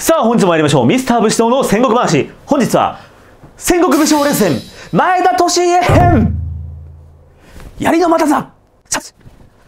さあ本日も参りましょうミスター武士道の戦国話本日は戦国武将連戦前田利家編槍の又ん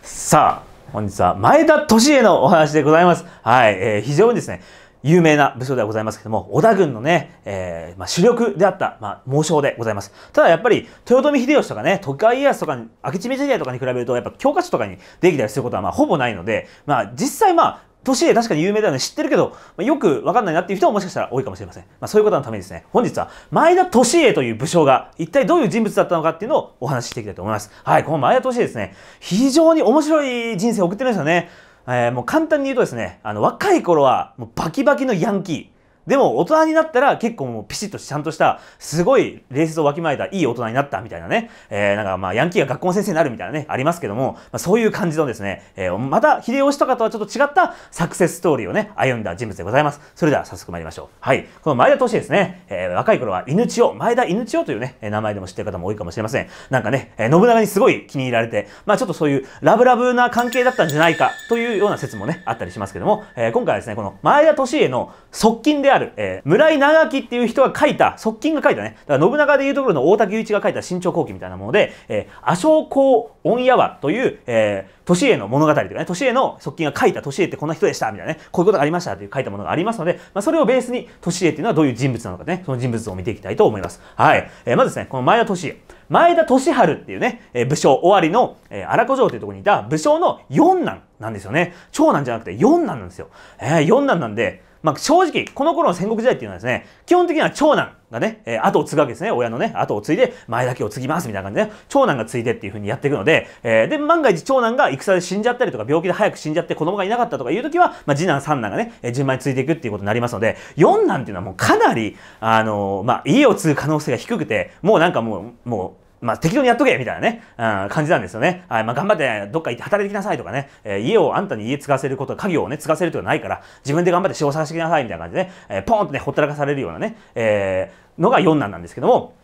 さあ本日は前田利家のお話でございますはい、えー、非常にですね有名な武将ではございますけども、織田軍のね、えー、まあ、主力であった、まあ、猛将でございます。ただやっぱり、豊臣秀吉とかね、徳川家康とかに、明智光秀とかに比べると、やっぱ教科書とかにできたりすることは、まあ、ほぼないので、まあ、実際まあ、都市で確かに有名だよね、知ってるけど、まあ、よくわかんないなっていう人ももしかしたら多いかもしれません。まあ、そういうことのためにですね、本日は前田利家という武将が一体どういう人物だったのかっていうのをお話ししていきたいと思います。はい、この前田利家ですね、非常に面白い人生を送ってるんですよね。えー、もう簡単に言うとですね、あの若い頃はもうバキバキのヤンキー。でも大人になったら結構もうピシッとちゃんとした、すごい礼節をわきまえたいい大人になったみたいなね、えー、なんかまあヤンキーが学校の先生になるみたいなね、ありますけども、まあ、そういう感じのですね、えー、また秀吉とかとはちょっと違ったサクセスストーリーをね、歩んだ人物でございます。それでは早速参りましょう。はい。この前田敏ですね、えー、若い頃は犬千代、前田犬千代というね、名前でも知ってる方も多いかもしれません。なんかね、えー、信長にすごい気に入られて、まあちょっとそういうラブラブな関係だったんじゃないかというような説もね、あったりしますけども、えー、今回はですね、この前田敏家の側近であるる、えー、村井長樹っていう人が書いた、側近が書いたね、だから信長でいうところの大竹雄一が書いた新潮後期みたいなもので、え阿生公御矢和という、えー、年への物語といかね、年への側近が書いた年へってこんな人でした、みたいなね、こういうことがありましたという書いたものがありますので、まあ、それをベースに年へっていうのはどういう人物なのかね、その人物を見ていきたいと思います。はい。えー、まずですね、この前田年家。前田利春っていうね、えー、武将、尾張の、えー、荒子城というところにいた武将の四男なんですよね。長男じゃなくて四男なんですよ。えー、四男なんで、まあ、正直、この頃の戦国時代っていうのはですね、基本的には長男がね、えー、後を継ぐわけですね。親のね、後を継いで、前だけを継ぎますみたいな感じで、ね、長男が継いでっていう風にやっていくので、えー、で、万が一長男が戦で死んじゃったりとか、病気で早く死んじゃって子供がいなかったとかいう時は、まあ、次男、三男がね、えー、順番に継いでいくっていうことになりますので、四男っていうのはもうかなり、あのー、まあ、家を継ぐ可能性が低くて、もうなんかもう、もう、まあ、適当にやっとけみたいなね、うん、感じなんですよね。はい、まあ、頑張ってどっか行って働いてきなさいとかね、えー、家を、あんたに家継がせること、家業をね、継がせるというのはないから、自分で頑張って仕事探してきなさいみたいな感じでね、えー、ポーンとね、ほったらかされるようなね、えー、のが四男なんですけども、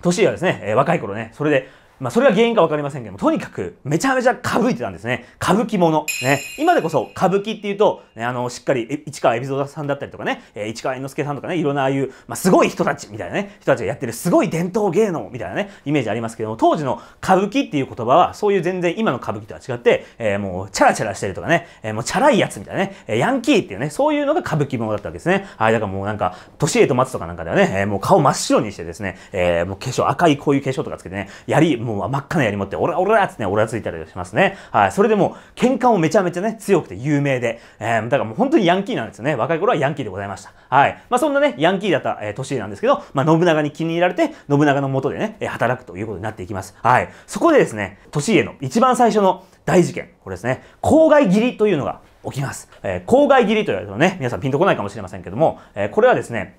年はですね、えー、若い頃ね、それで、まあ、それが原因か分かりませんけども、とにかく、めちゃめちゃ歌舞いてたんですね。歌舞伎もの。ね。今でこそ、歌舞伎っていうと、ね、あの、しっかり、市川海老蔵さんだったりとかね、えー、市川猿之助さんとかね、いろんなああいう、まあ、すごい人たちみたいなね、人たちがやってるすごい伝統芸能みたいなね、イメージありますけども、当時の歌舞伎っていう言葉は、そういう全然今の歌舞伎とは違って、えー、もう、チャラチャラしてるとかね、えー、もう、チャラいやつみたいなね、えヤンキーっていうね、そういうのが歌舞伎ものだったわけですね。はい、だからもうなんか、年へと待つとかなんかではね、えー、もう顔真っ白にしてですね、えー、もう化粧、赤いこういう化粧とかつけてね、やり、もう分は真っ赤な槍持って、オラオラってね、オラついたりしますね。はい。それでも、喧嘩もめちゃめちゃね、強くて有名で、えー、だからもう本当にヤンキーなんですよね。若い頃はヤンキーでございました。はい。まあ、そんなね、ヤンキーだった、えー、年なんですけど、まあ、信長に気に入られて、信長のもとでね、働くということになっていきます。はい。そこでですね、年家の一番最初の大事件、これですね、公害切りというのが起きます。えー、公害切りと言われのはね、皆さんピンとこないかもしれませんけども、えー、これはですね、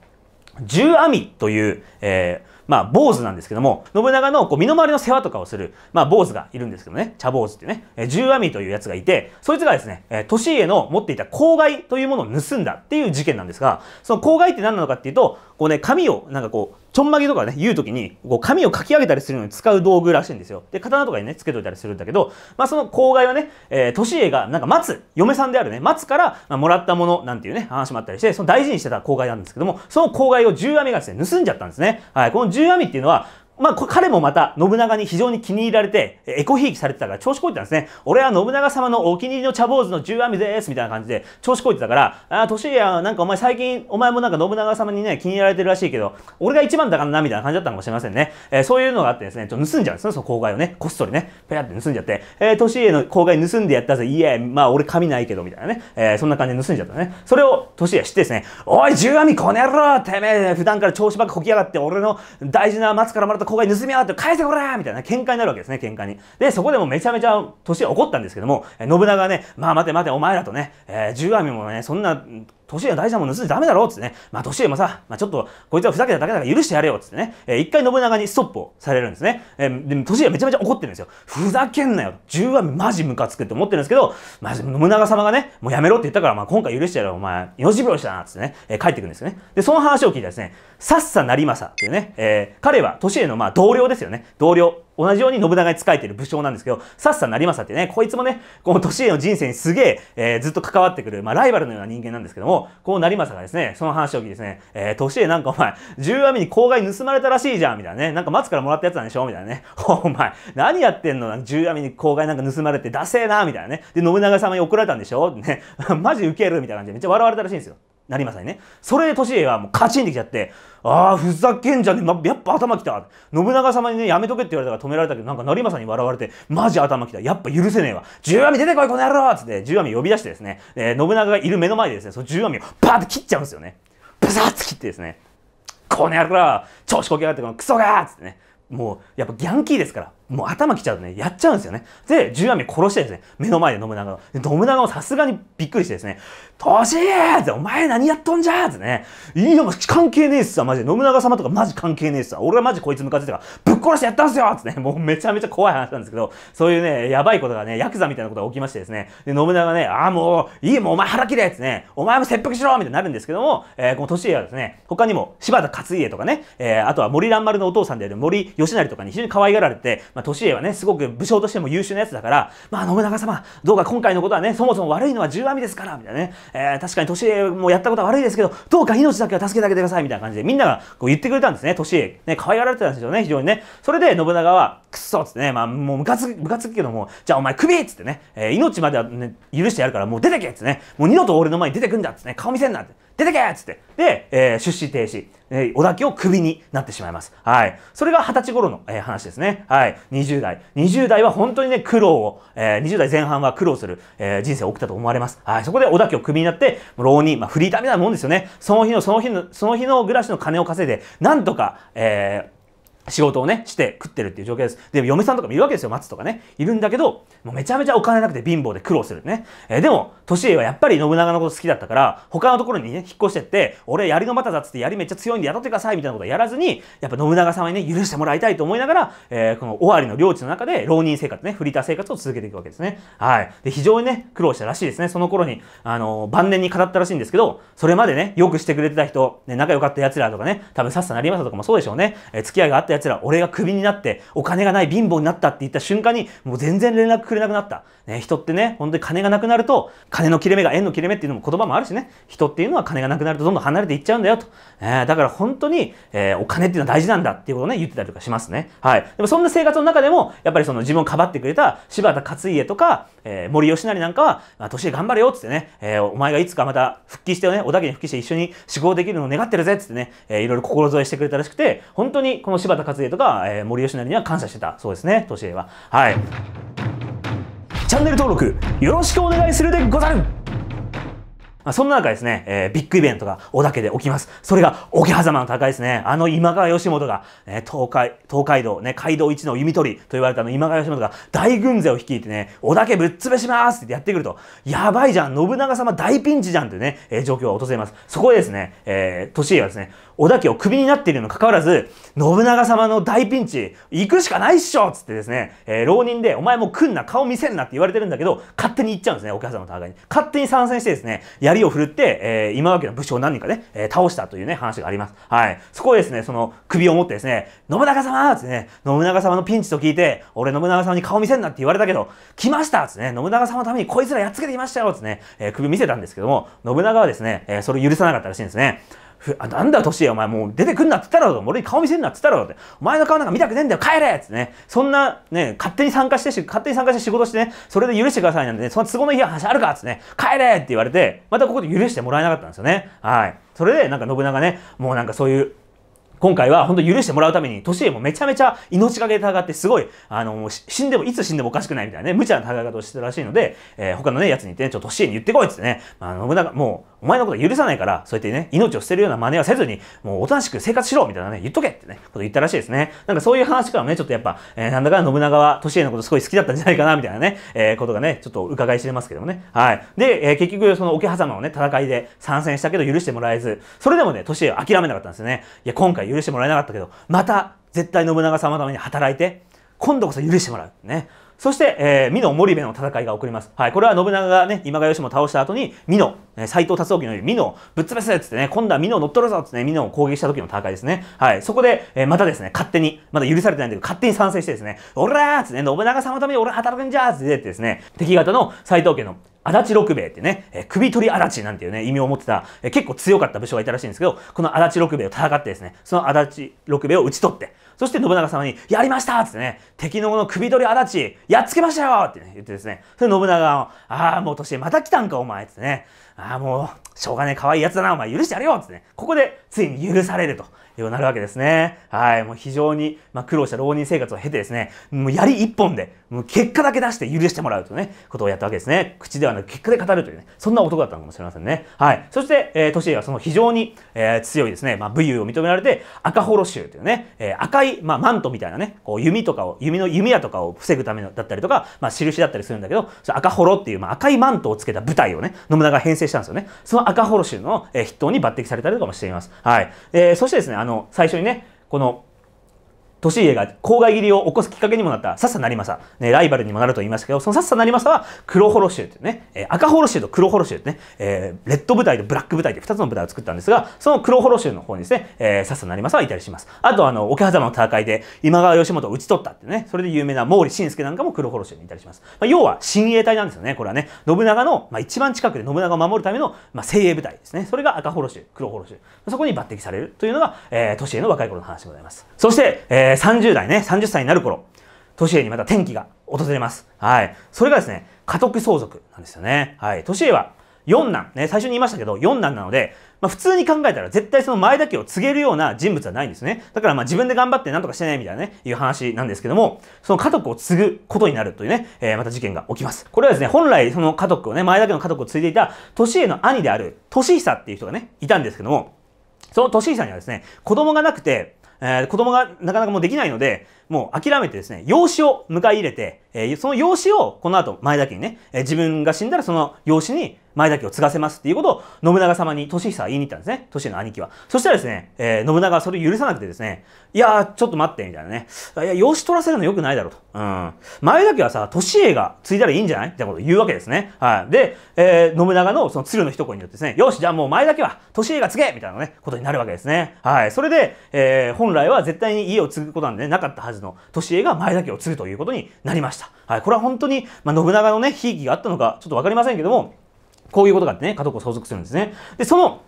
十網という、えー、まあ、坊主なんですけども、信長のこう身の回りの世話とかをする、まあ、坊主がいるんですけどね、茶坊主ってね、えー、十弥というやつがいて、そいつがですね、えー、利家の持っていた公害というものを盗んだっていう事件なんですが、その公害って何なのかっていうと、こうね、紙を、なんかこう、ちょんまげとかね、言うときに、こう、紙をかき上げたりするのに使う道具らしいんですよ。で、刀とかにね、つけといたりするんだけど、まあ、その公害はね、えー、年家が、なんか松、嫁さんであるね、松から、まあ、もらったもの、なんていうね、話もあったりして、その大事にしてた公害なんですけども、その公害を十網がですね、盗んじゃったんですね。はい、この十網っていうのは、まあ、彼もまた信長に非常に気に入られて、エコひいきされてたから調子こいてたんですね。俺は信長様のお気に入りの茶坊主の十網ですみたいな感じで調子こいてたから、ああ、年や、なんかお前最近、お前もなんか信長様にね、気に入られてるらしいけど、俺が一番だからな、みたいな感じだったのかもしれませんね。えー、そういうのがあってですね、ちょっと盗んじゃうんですね、その公害をね。こっそりね、ペラって盗んじゃって、えー、年への公害盗んでやったぜ、いえ、まあ俺髪ないけど、みたいなね。えー、そんな感じで盗んじゃったね。それを年へ知ってですね、おい、十網この野郎てめえ、普段から調子ばっかこきやがって、俺の大事な松からまだと子が盗みやがって返せこらみたいな喧嘩になるわけですね、喧嘩に。で、そこでもめちゃめちゃ年が起こったんですけども、信長はね、まあ待て待てお前らとね、えー、十網もね、そんな年が大事なもの盗んでゃダメだろうってね、まあ、年もさ、まあ、ちょっと、こいつはふざけただけだから許してやれよっつってね、えー、一回信長にストップをされるんですね。えー、でも、年上めちゃめちゃ怒ってるんですよ。ふざけんなよ。十話はマジムカつくって思ってるんですけど、ま信長様がね、もうやめろって言ったから、まあ、今回許してやれよ、お前、命拾いしたなっつってね、えー、帰ってくるんですよね。で、その話を聞いたですね、さっさなりまさっていうね、えー、彼は年へのまあ同僚ですよね。同僚。同じように信長に仕えている武将なんですけど、さっさなりまさってね、こいつもね、この年への人生にすげえ、えー、ずっと関わってくる、まあライバルのような人間なんですけども、こうなりまさがですね、その話を聞いてですね、えー、年へなんかお前、十網に公害盗まれたらしいじゃん、みたいなね、なんか松からもらったやつなんでしょみたいなね、お前、何やってんの十網に公害なんか盗まれて、ダセえな、みたいなね。で、信長様に怒られたんでしょってね、マジウケるみたいな感じでめっちゃ笑われたらしいんですよ。なりませんね。それで利家はもうカチンできちゃって、ああ、ふざけんじゃねえ、ま、やっぱ頭きた。信長様にね、やめとけって言われたから止められたけど、なんか成政に笑われて、マジ頭きた。やっぱ許せねえわ。十網出てこい、この野郎つって、十網呼び出してですね、えー、信長がいる目の前でですね、その十網をパーって切っちゃうんですよね。ブサッと切ってですね、この野郎調子こきやがって、このクソがーつってね、もう、やっぱギャンキーですから。もう頭きちゃうとね、やっちゃうんですよね。で、十アミ殺してですね、目の前で信長を。信長もさすがにびっくりしてですね、トシーって、お前何やっとんじゃーってね、いいよ、関係ねえっすわ、マジで。信長様とかマジ関係ねえっすわ。俺はマジこいつ向かってたから、ぶっ殺してやったんすよってね、もうめちゃめちゃ怖い話なんですけど、そういうね、やばいことがね、ヤクザみたいなことが起きましてですね、で、信長ね、ああ、もう、いいもうお前腹切れってね、お前も切腹しろみたいになるんですけども、えー、このトシーはですね、他にも柴田勝家とかね、えー、あとは森蘭丸のお父さんである森吉成とかに非常に可愛がられて、まあ、年家はね、すごく武将としても優秀なやつだから、まあ、信長様、どうか今回のことはね、そもそも悪いのは十阿弥ですから、みたいなね、えー、確かに年家もやったことは悪いですけど、どうか命だけは助けてあげてください、みたいな感じで、みんながこう言ってくれたんですね、年家。ね、可愛がられてたんですよね、非常にね。それで、信長は、くっそっつってね、まあ、もうムカつく、ムカつくけども、じゃあお前首っつってね、えー、命までは、ね、許してやるから、もう出てけっつってね、もう二度と俺の前に出てくんだっつってね、顔見せんなって。出てけっつって。で、えー、出資停止。えー、小田家をクビになってしまいます。はい。それが二十歳頃の、えー、話ですね。はい。20代。20代は本当にね、苦労を、えー、20代前半は苦労する、えー、人生を送ったと思われます。はい。そこで小田家をクビになって、浪人、まあ、フリーターみたいなもんですよね。その日の、その日の、その日の暮らしの金を稼いで、なんとか、えー、仕事をね、して食ってるっていう状況です。で、嫁さんとかもいるわけですよ、松とかね。いるんだけど、もうめちゃめちゃお金なくて貧乏で苦労するね。えー、でも、年家はやっぱり信長のこと好きだったから、他のところにね、引っ越してって、俺槍のまただっつって槍めっちゃ強いんで雇ってくださいみたいなことやらずに、やっぱ信長様にね、許してもらいたいと思いながら、えー、この尾張の領地の中で浪人生活ね、フリーター生活を続けていくわけですね。はい。で、非常にね、苦労したらしいですね。その頃に、あのー、晩年に語ったらしいんですけど、それまでね、よくしてくれてた人、ね、仲良かった奴らとかね、多分さっさなりまたとかもそうでしょうね。えー、付き合いがあったった奴ら、俺がクビになって、お金がない貧乏になったって言った瞬間に、もう全然連絡くれなくなった。ね、人ってね、本当に金がなくなると、金の切れ目が縁の切れ目っていうのも言葉もあるしね、人っていうのは金がなくなるとどんどん離れていっちゃうんだよと。えー、だから本当に、えー、お金っていうのは大事なんだっていうことをね、言ってたりとかしますね。はい。でもそんな生活の中でも、やっぱりその自分をかばってくれた柴田勝家とか、えー、森吉成なんかは、まあ、年頑張れよっつってね、えー、お前がいつかまた復帰してね、小田家に復帰して一緒に仕事できるのを願ってるぜっつってね、えー、いろいろ心添えしてくれたらしくて、本当にこの柴田原勝家とか、えー、森吉成には感謝してたそうですね年恵ははいチャンネル登録よろしくお願いするでござるまあ、そんな中ですね、えー、ビッグイベントが小田家で起きます。それが、桶狭間の戦いですね。あの今川義元が、えー、東海、東海道、ね、街道一の弓取りと言われたあの今川義元が大軍勢を率いてね、織田家ぶっ潰しますってやってくると、やばいじゃん、信長様大ピンチじゃんってね、えー、状況が訪れます。そこでですね、えー、年家はですね、織田家をクビになっているにもかかわらず、信長様の大ピンチ、行くしかないっしょつってですね、えー、浪人で、お前も来んな、顔見せんなって言われてるんだけど、勝手に行っちゃうんですね、桶狭間の戦いに。勝手に参戦してですね、や槍を振るって、えー、今わけの武将何人かね、えー、倒したというね、話があります。はい。そこですね、その首を持ってですね、信長様ってね、信長様のピンチと聞いて、俺信長様に顔見せんなって言われたけど、来ましたってね、信長様のためにこいつらやっつけていましたよってね、えー、首見せたんですけども、信長はですね、えそれを許さなかったらしいんですね。あなんだ、年お前もう出てくんなって言ったろ俺に顔見せんなって言ったろって、お前の顔なんか見たくねえんだよ、帰れってね、そんなね、勝手に参加してし、勝手に参加して仕事してね、それで許してくださいなんてね、その都合のいい話あるかってね、帰れって言われて、またここで許してもらえなかったんですよね。はい。それで、なんか信長ね、もうなんかそういう、今回は本当許してもらうために、年恵もめちゃめちゃ命がけで戦って、すごい、あの、死んでも、いつ死んでもおかしくないみたいなね、無茶な戦い方をしてたらしいので、えー、他のね、やつに言ってね、ちょっと年恵に言ってこいっつってね、まあ、信長、もう、お前のこと許さないから、そうやってね、命を捨てるような真似はせずに、もうおとなしく生活しろみたいなね、言っとけってね、こと言ったらしいですね。なんかそういう話からもね、ちょっとやっぱ、えー、なんだか信長は利家のことすごい好きだったんじゃないかな、みたいなね、えー、ことがね、ちょっと伺い知れますけどもね。はい。で、えー、結局、その桶狭間をね、戦いで参戦したけど許してもらえず、それでもね、年家を諦めなかったんですよね。いや、今回許してもらえなかったけど、また、絶対信長様のために働いて、今度こそ許してもらう。ね。そして、えー、美濃森部の戦いが起こります。はい、これは信長がね、今川義も倒した後に、美濃、えー、斎藤達興よに美濃ぶっ潰せっつってね、今度は美濃乗っ取るぞっつってね、美濃を攻撃した時の戦いですね。はい、そこで、えー、またですね、勝手に、まだ許されてないんだけど、勝手に賛成してですね、おらーっつってね、信長様のために俺働くんじゃーっつってですね、敵方の斎藤家の足立六兵衛ってね、え首取り足立なんていうね、意味を持ってた、え結構強かった武将がいたらしいんですけど、この足立六兵衛を戦ってですね、その足立六兵衛を討ち取って、そして信長様に、やりましたっつってね、敵のこの首取り足立、やっつけましたよって、ね、言ってですね、それ信長は、ああ、もう年また来たんかお前っつってね、ああ、もう、しょうがねえ、可愛いやつだな、お前許してやれよつってね、ここでついに許されるというなるわけですね。はい、もう非常に、まあ、苦労した浪人生活を経てですね、もう槍一本で、もう結果だけ出して許してもらうというね、ことをやったわけですね。口ではなく結果で語るというね、そんな男だったのかもしれませんね。はい。そして、えー、トはその非常に、えー、強いですね、まあ、武勇を認められて、赤幌衆というね、えー、赤い、まあ、マントみたいなね、こう弓とかを、弓の弓矢とかを防ぐためだったりとか、まあ、印だったりするんだけど、赤幌っていう、まあ、赤いマントをつけた部隊をね、信長編成成したんですよね。その赤ホロシの筆頭に抜擢されたりとかもしています。はい。えー、そしてですね、あの、最初にね、この、利家が郊外切りを起こすきっかけにもなった、さっさなりまさ、ね、ライバルにもなると言いましたけど、そのさっさなりまさは、黒ホ衆州というね、えー、赤ホロ州と黒ホ衆ってね、えー、レッド部隊とブラック部隊って二つの部隊を作ったんですが、その黒ホロ州の方にですね、えー、さっさなりまさはいたりします。あと、あの、桶狭間の戦いで今川義元を討ち取ったってね、それで有名な毛利信介なんかも黒ホロ州にいたりします。まあ、要は、親衛隊なんですよね、これはね。信長の、まあ、一番近くで信長を守るための、まあ、精鋭部隊ですね。それが赤ホロ州、黒ホロ州。そこに抜擢されるというのが、えー、都市への若い頃の話でございます。そして、えーえー、30代ね、30歳になる頃、年家にまた転機が訪れます。はい。それがですね、家督相続なんですよね。はい。年家は4男、ね、最初に言いましたけど、4男なので、まあ、普通に考えたら絶対その前だけを告げるような人物はないんですね。だからまあ自分で頑張ってなんとかしてね、みたいなね、いう話なんですけども、その家督を継ぐことになるというね、えー、また事件が起きます。これはですね、本来その家督をね、前だけの家督を継いでいた、年家の兄である、年久っていう人がね、いたんですけども、その年久にはですね、子供がなくて、えー、子供がなかなかもうできないので、もう諦めてですね、養子を迎え入れて、えその養子をこの後前田家にね、え自分が死んだらその養子に前田家を継がせますっていうことを信長様に利久は言いに行ったんですね。年家の兄貴は。そしたらですね、えー、信長はそれ許さなくてですね、いやー、ちょっと待って、みたいなね。いや、養子取らせるの良くないだろうと。うん。前田家はさ、年家が継いだらいいんじゃないってことを言うわけですね。はい。で、えー、信長のその鶴の一声によってですね、よし、じゃあもう前田家は年家が継げみたいなね、ことになるわけですね。はい。それで、えー、本来は絶対に家を継ぐことなんて、ね、なかったはずの年家が前田家を継ぐということになりました。はい、これは本当に、まあ、信長のね、悲劇があったのか、ちょっとわかりませんけども、こういうことがあってね、家督を相続するんですね。で、その、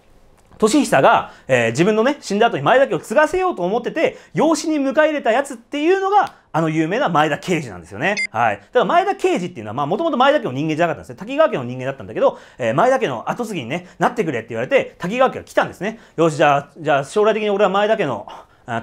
年久が、えー、自分のね、死んだ後に前田家を継がせようと思ってて、養子に迎え入れたやつっていうのが、あの有名な前田慶次なんですよね。はい。だから前田慶次っていうのは、まあもともと前田家の人間じゃなかったんですね。滝川家の人間だったんだけど、えー、前田家の後継ぎにね、なってくれって言われて、滝川家が来たんですね。よし、じゃあ、じゃあ将来的に俺は前田家の、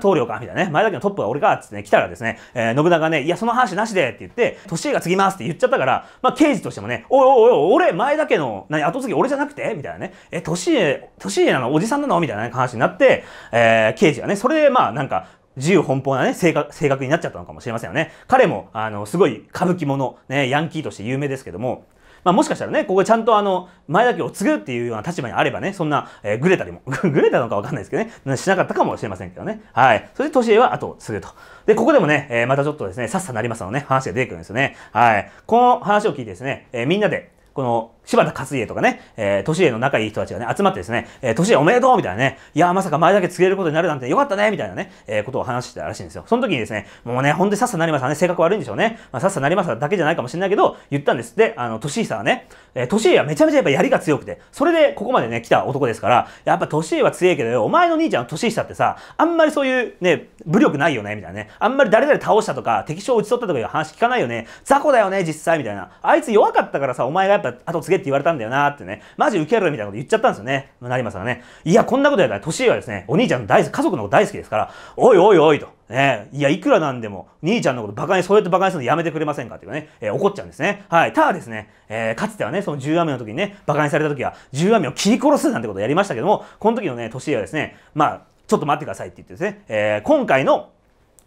棟梁かみたいなね、前田家のトップは俺かっつってね、来たらですね、えー、信長ね、いや、その話なしでって言って、年家が継ぎますって言っちゃったから、まあ、刑事としてもね、おいおいおい、俺、前田家の、何、後継ぎ俺じゃなくてみたいなね、え、年家、年家なのおじさんなのみたいな、話になって、えー、刑事がね、それでまあ、なんか、自由奔放なね、性格、性格になっちゃったのかもしれませんよね。彼も、あの、すごい歌舞伎者、ね、ヤンキーとして有名ですけども、まあ、もしかしたらね、ここちゃんとあの、前田家を継ぐっていうような立場にあればね、そんな、えー、ぐれたりも、ぐ れたのかわかんないですけどね、しなかったかもしれませんけどね。はい。それで、年江は後を継ぐと。で、ここでもね、えー、またちょっとですね、さっさなりますのね、話が出てくるんですよね。はい。この話を聞いてですね、えー、みんなで、この、柴田勝家とかね、えー、年家の仲いい人たちがね、集まってですね、えー、年家おめでとうみたいなね、いやまさか前だけ告げることになるなんてよかったねみたいなね、えー、ことを話してたらしいんですよ。その時にですね、もうね、ほんでさっさなりますね、性格悪いんでしょうね。まあ、さっさなりますだけじゃないかもしれないけど、言ったんです。で、あの、年下はね、えー、年家はめちゃめちゃやっぱ槍が強くて、それでここまでね、来た男ですから、やっぱ年家は強いけどお前の兄ちゃんの年下ってさ、あんまりそういうね、武力ないよね、みたいなね。あんまり誰々倒したとか、敵将を討ち取ったとかいう話聞かないよね。雑魚だよね、実際、みたいな。あいつ弱かったからさ、お前がやっぱ後継げえって言われたんだよなってね、マジウケるみたいなこと言っちゃったんですよね。成政がね。いや、こんなことやったら、年はですね、お兄ちゃんの大好き、家族のこと大好きですから、おいおいおいと。ね、いや、いくらなんでも、兄ちゃんのことバカに、そうやってバカにするのやめてくれませんかっていうね、えー、怒っちゃうんですね。はい。ただですね、えー、かつてはね、その10メの時にね、バカにされた時は、10メを切り殺すなんてことをやりましたけども、この時のね、年はですね、まあ、ちょっと待ってくださいって言ってですね、えー、今回の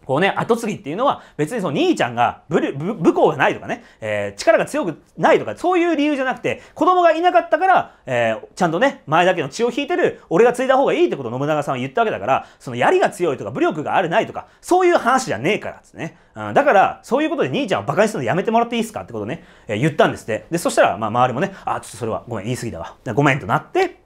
こうね、後継ぎっていうのは別にその兄ちゃんが武武功がないとかね、えー、力が強くないとか、そういう理由じゃなくて、子供がいなかったから、えー、ちゃんとね、前だけの血を引いてる、俺が継いだ方がいいってことを信長さんは言ったわけだから、その槍が強いとか、武力があるないとか、そういう話じゃねえからですね。うん、だから、そういうことで兄ちゃんを馬鹿にするのやめてもらっていいですかってことをね、えー、言ったんですって。で、そしたら、まあ周りもね、あ、ちょっとそれはごめん、言い過ぎだわ。ごめんとなって、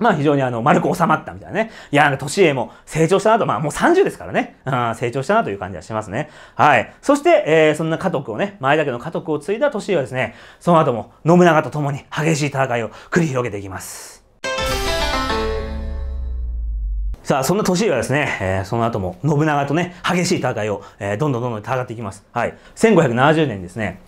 まあ非常にあの、丸く収まったみたいなね。いや、年へも成長したなと、まあもう30ですからね、うん、成長したなという感じはしますね。はい。そして、えー、そんな家督をね、前田家の家督を継いだ年へはですね、その後も信長と共に激しい戦いを繰り広げていきます。さあ、そんな年はですね、えー、その後も信長とね、激しい戦いを、えー、どんどんどんどん戦っていきます。はい。1570年ですね、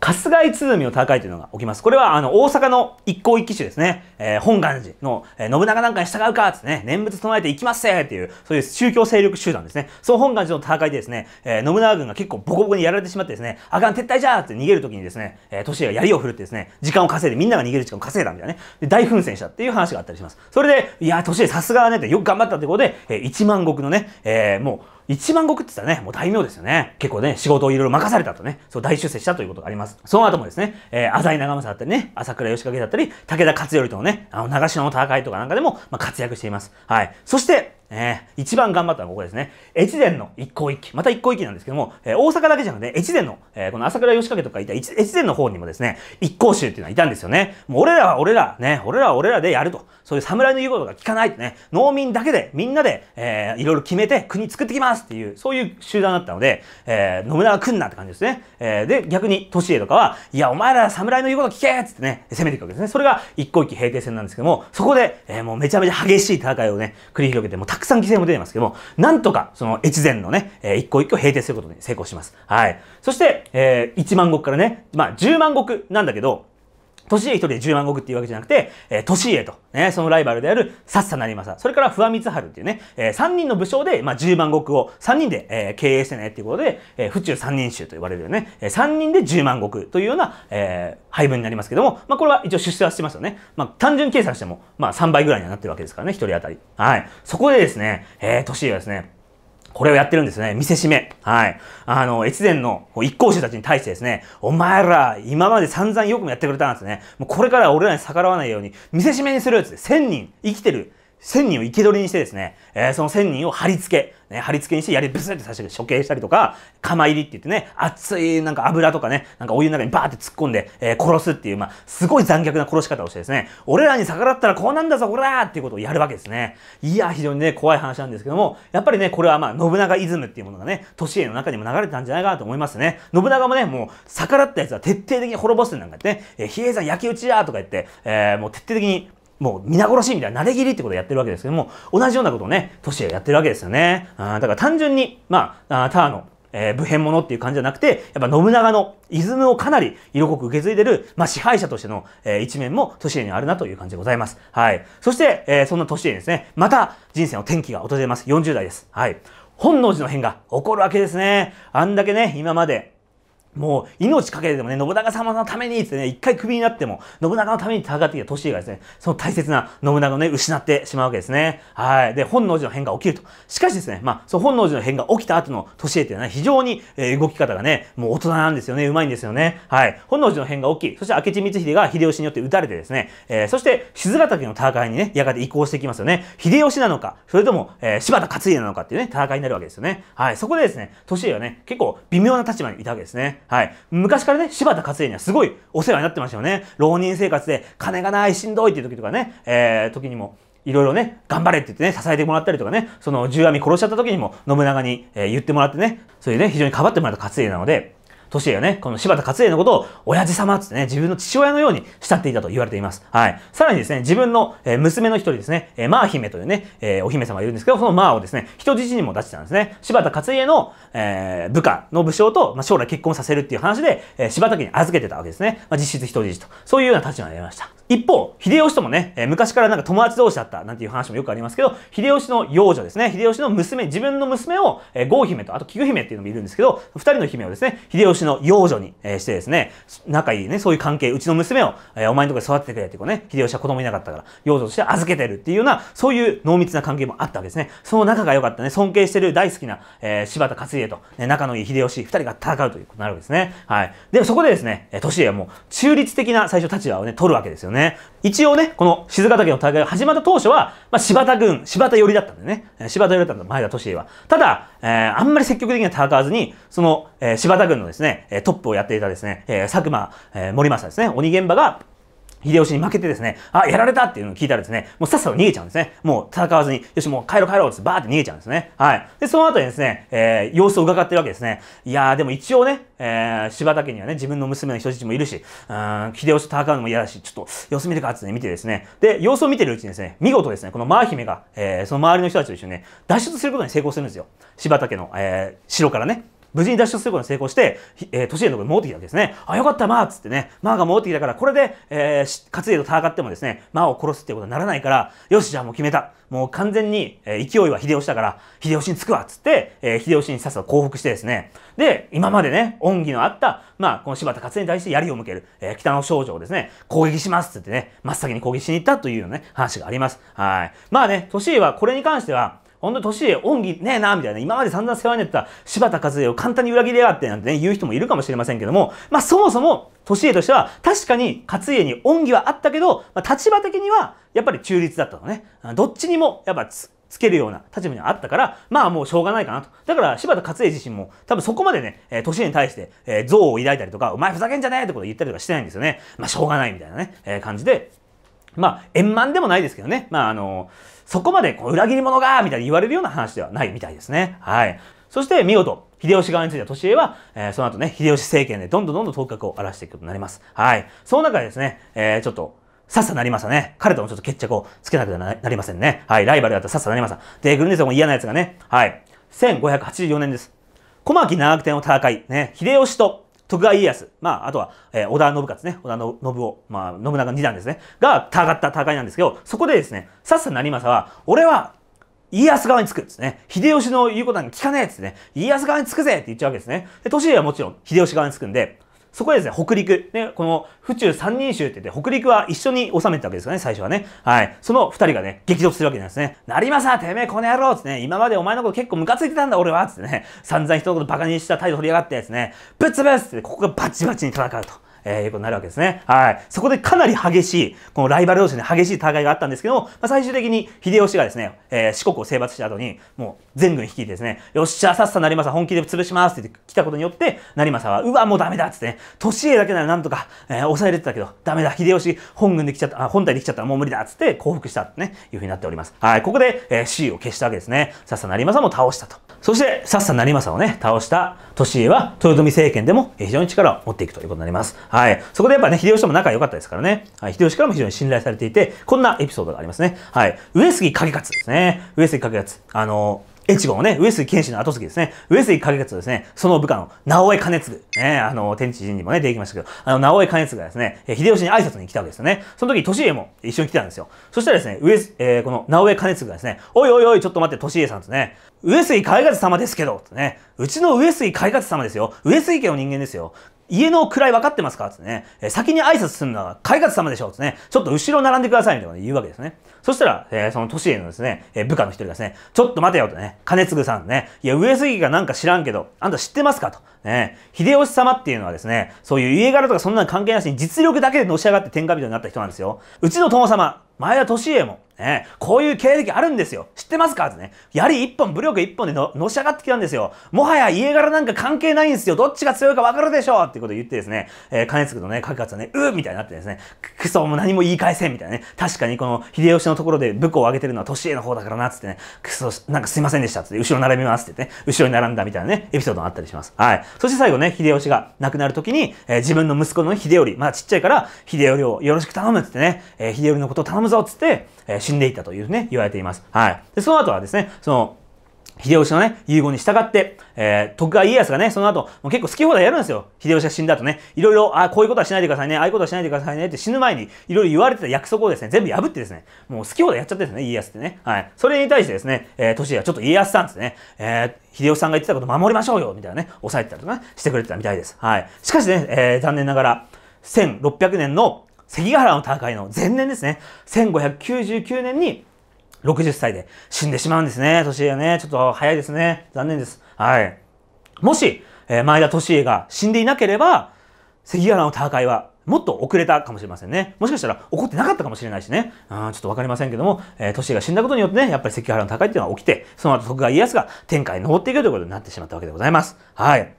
春日井鼓を叩いというのが起きます。これはあの大阪の一向一騎手ですね。えー、本願寺の、えー、信長なんかに従うかつってね、念仏唱えていきますせっていう、そういう宗教勢力集団ですね。その本願寺の戦いでですね、えー、信長軍が結構ボコボコにやられてしまってですね、あかん撤退じゃーって逃げるときにですね、えー、都市が槍を振るってですね、時間を稼いでみんなが逃げる時間を稼いだみたいなね、で大奮戦したっていう話があったりします。それで、いや、都市さすがはねってよく頑張ったということで、えー、1万石のね、えー、もう、一番国って言ったらね、もう大名ですよね。結構ね、仕事をいろいろ任されたとね、そう大出世したということがあります。その後もですね、えー、浅井長政だったりね、朝倉義景だったり、武田勝頼とのね、あの、長篠の戦いとかなんかでも、まあ、活躍しています。はい。そして、ね、一番頑張ったのはここですね。越前の一向一揆。また一向一揆なんですけども、えー、大阪だけじゃなくて、越前の、えー、この朝倉義景とかいた越前の方にもですね、一向衆っていうのはいたんですよね。もう俺らは俺ら、ね、俺らは俺らでやると。そういう侍の言うことが聞かないとね、農民だけで、みんなで、えー、いろいろ決めて国作ってきますっていう、そういう集団だったので、えー、信長来んなって感じですね。えー、で、逆に、利家とかは、いや、お前ら侍の言うこと聞けっつってね、攻めていくわけですね。それが一向一揆平定戦なんですけども、そこで、えー、もうめちゃめちゃ激しい戦いをね、繰り広げて、もうくさん犠牲も出てますけども、なんとかその越前のね、えー、一個一個平定することに成功します。はい。そして、えー、1万石からね、まあ10万石なんだけど、年家一人で10万石っていうわけじゃなくて、えー、家と、ね、そのライバルであるささっなりまさ。それから不破光春っていうね、えー、3人の武将で、まあ、10万石を3人で、えー、経営してねっていうことで、えー、府中三人衆と呼ばれるよね、えー、3人で10万石というような、えー、配分になりますけども、まあ、これは一応出世はしてますよね。まあ、単純計算しても、まあ、3倍ぐらいにはなってるわけですからね、1人当たり。はい。そこでですね、えー、利家はですね、これをやってるんですね。見せしめ。はい。あの、越前の一向衆たちに対してですね、お前ら、今まで散々よくもやってくれたんですね。もうこれからは俺らに逆らわないように、見せしめにするやつで、1000人生きてる千人を生け捕りにしてですね、えー、その千人を貼り付け、ね、貼り付けにしてやりブスって刺しに処刑したりとか、釜入りって言ってね、熱いなんか油とかね、なんかお湯の中にバーって突っ込んで、えー、殺すっていう、まあ、すごい残虐な殺し方をしてですね、俺らに逆らったらこうなんだぞ、こらーっていうことをやるわけですね。いや、非常にね、怖い話なんですけども、やっぱりね、これはまあ、信長イズムっていうものがね、都市への中にも流れてたんじゃないかなと思いますね。信長もね、もう逆らったやつは徹底的に滅ぼすなんか言ってね、えー、比叡山焼き討ちだとか言って、えー、もう徹底的にもう皆殺しみたいな、慣れ切りってことをやってるわけですけども、同じようなことをね、都市やってるわけですよね。あだから単純に、まあ、あターの、えー、武変者っていう感じじゃなくて、やっぱ信長のイズムをかなり色濃く受け継いでる、まあ、支配者としての、えー、一面も都市にあるなという感じでございます。はい。そして、えー、そんな都市にですね、また人生の転機が訪れます。40代です。はい。本能寺の変が起こるわけですね。あんだけね、今までもう命かけてでもね、信長様のためにってね、一回クビになっても、信長のために戦ってきた利がですね、その大切な信長をね、失ってしまうわけですね。はい。で、本能寺の変が起きると。しかしですね、まあ、その本能寺の変が起きた後の年っていうのは、ね、非常に、えー、動き方がね、もう大人なんですよね、うまいんですよね。はい。本能寺の変が起き、そして明智光秀が秀吉によって撃たれてですね、えー、そして静ヶ岳の戦いにね、やがて移行していきますよね。秀吉なのか、それとも、えー、柴田勝家なのかっていうね、戦いになるわけですよね。はい。そこでですね、年家はね、結構微妙な立場にいたわけですね。はい。昔からね、柴田勝家にはすごいお世話になってましたよね。浪人生活で金がない、しんどいっていう時とかね、えー、時にも、いろいろね、頑張れって言ってね、支えてもらったりとかね、その十網殺しちゃった時にも信長に、えー、言ってもらってね、そういうね、非常にかばってもらった勝家なので、年やね、この柴田勝家のことを親父様ってね、自分の父親のように慕っていたと言われています。はい。さらにですね、自分の、え娘の一人ですね、えマー姫というね、えお姫様がいるんですけど、そのマーをですね、人質にも出してたんですね。柴田勝家の、えー、部下の武将と、まあ、将来結婚させるっていう話で、え柴田家に預けてたわけですね。まあ、実質人質と。そういうような立場になりました。一方、秀吉ともね、え昔からなんか友達同士だったなんていう話もよくありますけど、秀吉の幼女ですね、秀吉の娘、自分の娘を、えー、郷姫と、あと菊姫っていうのもいるんですけど、二人の姫をですね、秀吉年の養女にしてですね、仲いいね、そういう関係、うちの娘をお前のところで育ててくれっていうね、秀吉は子供いなかったから、養女として預けてるっていうような、そういう濃密な関係もあったわけですね。その仲が良かったね、尊敬してる大好きな、えー、柴田勝家と、ね、仲のいい秀吉、二人が戦うということになるわけですね。はい。で、そこでですね、利家はもう中立的な最初立場をね、取るわけですよね。一応ね、この静ヶ岳の戦いが始まった当初は、まあ、柴田軍、柴田寄りだったんでね、柴田寄りだったんだ、前田利家は。ただ、えー、あんまり積極的には戦わずに、その、えー、柴田軍のですね、トップをやっていたですね、えー、佐久間、えー、森正ですね、鬼現場が、秀吉に負けてですね、あ、やられたっていうのを聞いたらですね、もうさっさと逃げちゃうんですね。もう戦わずに、よし、もう帰ろう帰ろうってバーって逃げちゃうんですね。はい。で、その後にですね、えー、様子を伺ってるわけですね。いやー、でも一応ね、えー、柴田家にはね、自分の娘の人質もいるし、うん、秀吉と戦うのも嫌だし、ちょっと様子見るかって、ね、見てですね、で、様子を見てるうちにですね、見事ですね、このマー姫が、えー、その周りの人たちと一緒にね、脱出することに成功するんですよ。柴田家の、えー、城からね。無事に脱出することに成功して、えー、都市へのところに戻ってきたわけですね。あ、よかった、まあっつってね、まあが戻ってきたから、これで、えー、勝家と戦ってもですね、まあを殺すっていうことにならないから、よし、じゃあもう決めた。もう完全に、えー、勢いは秀吉だから、秀吉につくわっつって、えー、秀吉にさっさと降伏してですね、で、今までね、恩義のあった、まあ、この柴田勝家に対して槍を向ける、えー、北の少女をですね、攻撃しますっつってね、真っ先に攻撃しに行ったというようなね、話があります。はい。まあね、都市はこれに関しては、ほんと年恩義ねえな、みたいな、今まで散々世話になった柴田和恵を簡単に裏切りやがってなんてね、言う人もいるかもしれませんけども、まあそもそも、年恵としては、確かに勝家に恩義はあったけど、まあ、立場的には、やっぱり中立だったのね。どっちにも、やっぱつ、つけるような立場にあったから、まあもうしょうがないかなと。だから柴田勝家自身も多分そこまでね、えー、年に対して、えー、憎悪を抱いたりとか、お前ふざけんじゃねえってこと言ったりとかしてないんですよね。まあしょうがないみたいなね、えー、感じで、まあ、円満でもないですけどね。まあ、あの、そこまでこう裏切り者がみたいに言われるような話ではないみたいですね。はい。そして、見事、秀吉側については年江は、えー、その後ね、秀吉政権でどんどんどんどん頭角を荒らしていくことになります。はい。その中でですね、えー、ちょっと、さっさなりましたね。彼ともちょっと決着をつけなくてはなりませんね。はい。ライバルだったらさっさなりました。で、グルネゾンも嫌な奴がね、はい。1584年です。小牧長久天の戦い、ね、秀吉と徳川家康、まあ、あとは、えー、織田信勝ね、織田信夫、まあ、信長二段ですね、が戦った戦いなんですけど、そこでですね、さっさ成政は、俺は家康側につくんですね。秀吉の言うことなんか聞かねえっつってね、家康側につくぜって言っちゃうわけですね。で、利家はもちろん秀吉側につくんで、そこでですね、北陸、ね、この府中三人衆って言って、北陸は一緒に収めてたわけですよね、最初はね。はい。その二人がね、激突するわけなんですね。なりまさ、てめえ、この野郎つってね、今までお前のこと結構ムカついてたんだ、俺はつってね、散々人のことバカにした態度取りやがってですね、ぶつぶつってここがバチバチに戦うと。えー、いうことになるわけですね。はい。そこでかなり激しい、このライバル同士で激しい戦いがあったんですけども、まあ、最終的に秀吉がですね、えー、四国を征伐した後に、もう全軍率いてですね、よっしゃ、さっさ成さ、本気で潰しますって来たことによって、成さは、うわ、もうダメだっつってね、年家だけならなんとか、えー、抑えれてたけど、ダメだ、秀吉本軍で来ちゃった、あ、本体で来ちゃったもう無理だっつって降伏したってね、いうふうになっております。はい、ここで、えー、C を消したわけですね。さっさ成さも倒したと。そして、さっさ成さをね、倒した年家は、豊臣政権でも非常に力を持っていくということになります。はい、そこでやっぱね、秀吉とも仲良かったですからね、はい、秀吉からも非常に信頼されていて、こんなエピソードがありますね。はい、上杉景勝ですね。上杉景勝。あの、越後のね、上杉謙信の後継ぎですね。上杉景勝とですね、その部下の直江兼次。ね、あの、天地人にもね、出てきましたけど、あの、直江兼次がですね、秀吉に挨拶に来たわけですよね。その時、利家も一緒に来たんですよ。そしたらですね、上、えー、この直江兼次がですね、おいおいおい、ちょっと待って、利家さんですね、上杉景勝様ですけど、ね、うちの上杉景勝様ですよ。上杉家の人間ですよ。家の位分かってますかってね、え先に挨拶するのは開活様でしょうってね、ちょっと後ろ並んでくださいみたいな言うわけですね。そしたら、えー、その都市へのですね、えー、部下の一人がですね、ちょっと待てよとね、金継さんね、いや、上杉がなんか知らんけど、あんた知ってますかと。ね、秀吉様っていうのはですね、そういう家柄とかそんなの関係なしに実力だけでのし上がって天下人になった人なんですよ。うちの殿様、前田利家も、ね、こういう経歴あるんですよ。知ってますかってね。槍一本、武力一本でののし上がってきたんですよ。もはや家柄なんか関係ないんですよ。どっちが強いかわかるでしょうっていうことを言ってですね、えー、金津のね、かけはね、うーみたいになってですね、クソも何も言い返せみたいなね。確かにこの秀吉のところで武功を上げてるのは年への方だからなっつってね、クソ、なんかすいませんでしたっつって、後ろ並びますってね、後ろに並んだみたいなね、エピソードがあったりします。はい。そして最後ね、秀吉が亡くなるときに、えー、自分の息子の秀頼、まだちっちゃいから、秀頼をよろしく頼むっつってね、えー、秀頼のことを頼むぞっつって、え死んでいったというね、言われています。はい。で、その後はですね、その、秀吉のね、遺言に従って、えー、徳川家康がね、その後、もう結構好き放題やるんですよ。秀吉が死んだ後ね、いろいろ、あこういうことはしないでくださいね、ああいうことはしないでくださいねって死ぬ前に、いろいろ言われてた約束をですね、全部破ってですね、もう好き放題やっちゃってですね、家康ってね。はい。それに対してですね、えー、はちょっと家康さんですね、えー、秀吉さんが言ってたこと守りましょうよ、みたいなね、抑えてたりとかね、してくれてたみたいです。はい。しかしね、えー、残念ながら、1600年の関ヶ原の戦いの前年ですね、1599年に60歳で死んでしまうんですね。年がね、ちょっと早いですね。残念です。はい。もし、えー、前田利家が死んでいなければ、関ヶ原の戦いはもっと遅れたかもしれませんね。もしかしたら起こってなかったかもしれないしね。うん、ちょっとわかりませんけども、えー、都市が死んだことによってね、やっぱり関ヶ原の戦いっていうのは起きて、その後徳川家康が天下に登っていくということになってしまったわけでございます。はい。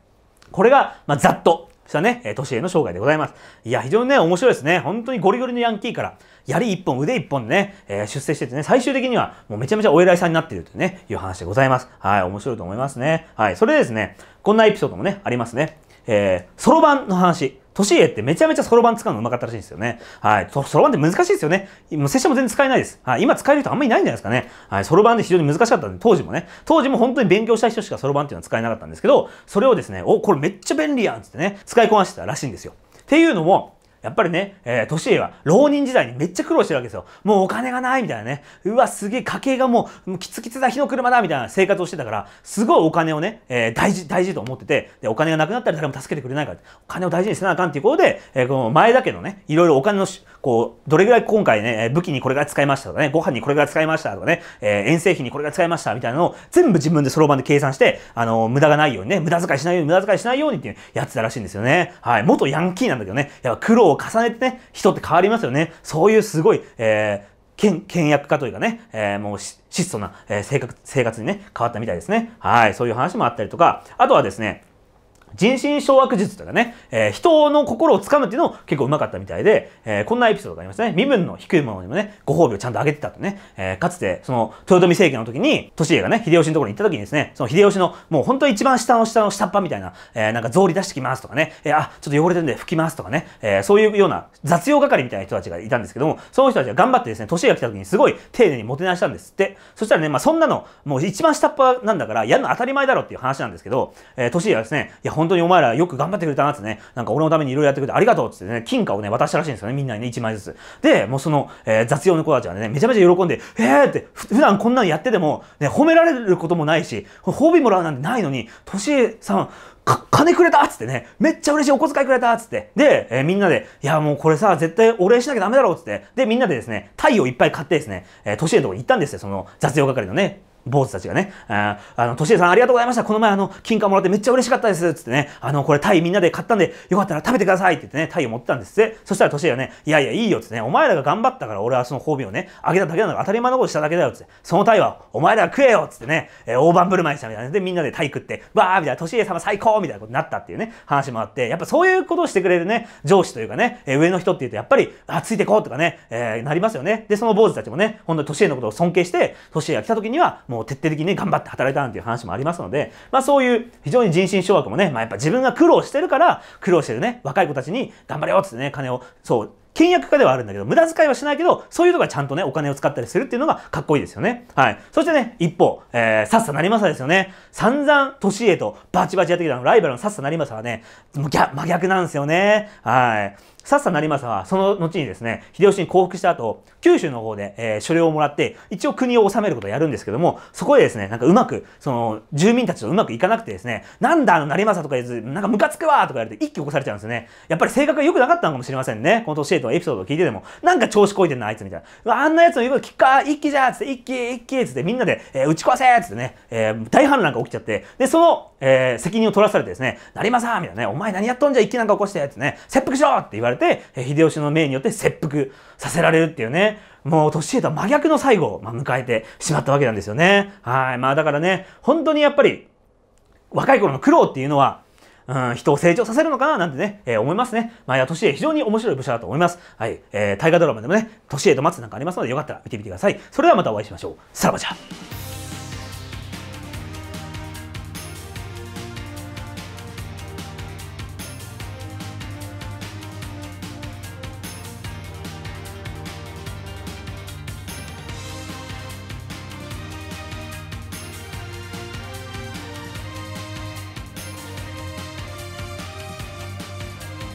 これが、まあ、ざっとしたね、都市への生涯でございます。いや、非常にね、面白いですね。本当にゴリゴリのヤンキーから、槍一本、腕一本でね、えー、出世しててね、最終的にはもうめちゃめちゃお偉いさんになっているというね、いう話でございます。はい、面白いと思いますね。はい、それでですね、こんなエピソードもね、ありますね。えー、そろばんの話。年家ってめちゃめちゃそろばん使うのうまかったらしいんですよね。はい。そろばんって難しいですよね。もう拙者も全然使えないです。はい。今使える人あんまりいないんじゃないですかね。はい。そろばんで非常に難しかったんで、当時もね。当時も本当に勉強した人しかそろばんっていうのは使えなかったんですけど、それをですね、お、これめっちゃ便利やんつってね、使いこなしてたらしいんですよ。っていうのも、やっぱりね、えー、年は浪人時代にめっちゃ苦労してるわけですよ。もうお金がないみたいなね。うわ、すげえ家計がもう、キツキツな火の車だみたいな生活をしてたから、すごいお金をね、えー、大事、大事と思ってて、で、お金がなくなったら誰も助けてくれないから、お金を大事にせなあかんっていうことで、えー、この前だけのね、いろいろお金のし、こう、どれぐらい今回ね、武器にこれぐらい使いましたとかね、ご飯にこれぐらい使いましたとかね、え遠征費にこれぐらい使いましたみたいなのを全部自分でそろばんで計算して、あの無駄がないようにね、無駄遣いしないように、無駄遣いしないようにっていうやってたらしいんですよね。はい。元ヤンキーなんだけどね、やっぱ苦労を重ねてね、人って変わりますよね。そういうすごい、えー、倹約家というかね、えー、もう質素な、えー、生活にね、変わったみたいですね。はい、そういう話もあったりとか、あとはですね、人心掌握術とかね、えー、人の心をつかむっていうのも結構うまかったみたいで、えー、こんなエピソードがありましたね。身分の低いものにもね、ご褒美をちゃんとあげてたとね、えー、かつて、その、豊臣政権の時に、利家がね、秀吉のところに行った時にですね、その秀吉の、もう本当一番下の下の下っ端みたいな、えなんか草履出してきますとかね、えあ、ちょっと汚れてるんで拭きますとかね、えそういうような雑用係みたいな人たちがいたんですけども、その人たちが頑張ってですね、利家が来た時にすごい丁寧にもてなしたんですって。そしたらね、まあそんなの、もう一番下っ端なんだから、やるの当たり前だろっていう話なんですけど、えー、利家はですね、いや、本当にお前らよく頑張ってくれたなってね、なんか俺のためにいろいろやってくれてありがとうってね、金貨をね、渡したらしいんですよね、みんなにね、1枚ずつ。で、もうその、えー、雑用の子たちはね、めちゃめちゃ喜んで、えーって、普段こんなのやってても、ね、褒められることもないし、褒美もらうなんてないのに、としえさん、金くれたっつってね、めっちゃ嬉しい、お小遣いくれたっつって。で、えー、みんなで、いや、もうこれさ、絶対お礼しなきゃダメだろうっつって。で、みんなでですね、タイをいっぱい買ってですね、えー、都のとこに行ったんですよ、その雑用係のね、坊主たちがね、あの、としえさんありがとうございました。この前あの、金貨もらってめっちゃ嬉しかったです。つってね、あの、これタイみんなで買ったんで、よかったら食べてくださいって言ってね、タイを持ってたんですって。そしたらとしえがね、いやいやいいよっつってね、お前らが頑張ったから俺はその褒美をね、あげただけなのが当たり前のことしただけだよっつって、そのタイはお前ら食えよっつってね、えー、大盤振る舞いしたみたいな。で、みんなでタイ食って、わーみたいな、としえ様最高みたいなことになったっていうね、話もあって、やっぱそういうことをしてくれるね、上司というかね、えー、上の人っていうとやっぱり、あ、ついてこうとかね、えー、なりますよね。で、その坊主たちもね、ほんととしえのことを尊敬して、としえが来た時には、もう徹底的にね、頑張って働いたなんていう話もありますので、まあそういう非常に人心掌握もね、まあやっぱ自分が苦労してるから、苦労してるね、若い子たちに頑張れよってね、金を、そう、倹約家ではあるんだけど、無駄遣いはしないけど、そういうとこはちゃんとね、お金を使ったりするっていうのがかっこいいですよね。はい。そしてね、一方、えー、さっさなりまさですよね。散々、年へとバチバチやってきたの、ライバルのさっさなりまさはね、真逆なんですよね。はい。さっさ成政はその後にですね、秀吉に降伏した後、九州の方で、えー、所領をもらって、一応国を治めることをやるんですけども、そこでですね、なんかうまく、その、住民たちとうまくいかなくてですね、なんだあの成政とか言えず、なんかムカつくわとか言われて一気起こされちゃうんですね。やっぱり性格が良くなかったのかもしれませんね。この年エとエピソードを聞いてても、なんか調子こいてんな、あいつみたいな。あんな奴の言うこと聞くか、一気じゃつって、一気、一気つって、みんなで、えー、打ち壊せつってね、えー、大反乱が起きちゃって、で、その、え責任を取らされてですね、成政みたいなね、お前何やっとんじゃ一気なんか起こしてつってね、切腹しろって言われて、われて、秀吉の命によって切腹させられるっていうね、もう年へと真逆の最後を迎えてしまったわけなんですよね。はい。まあだからね、本当にやっぱり、若い頃の苦労っていうのは、うん、人を成長させるのかななんてね、えー、思いますね。まあ、いや、年へ非常に面白い部署だと思います。はい。えー、大河ドラマでもね、年へと待つなんかありますので、よかったら見てみてください。それではまたお会いしましょう。さらばじゃ。